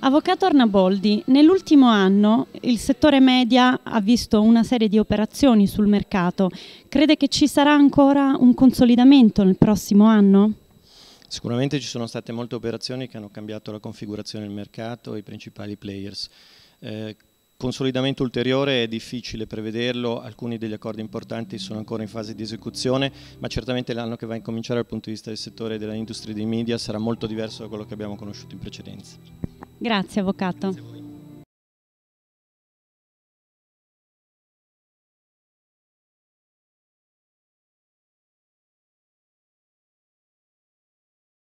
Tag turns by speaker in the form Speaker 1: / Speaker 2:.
Speaker 1: Avvocato Arnaboldi, nell'ultimo anno il settore media ha visto una
Speaker 2: serie di operazioni sul mercato. Crede che ci sarà ancora un consolidamento nel
Speaker 3: prossimo anno?
Speaker 4: Sicuramente ci sono state molte operazioni che hanno cambiato la configurazione del mercato e i principali players. Eh, consolidamento ulteriore è difficile prevederlo, alcuni degli accordi importanti sono ancora in fase di esecuzione, ma certamente l'anno che va a incominciare dal punto di vista del settore dell'industria dei media sarà molto diverso da quello che abbiamo conosciuto in precedenza.
Speaker 5: Grazie
Speaker 6: Avvocato. Grazie.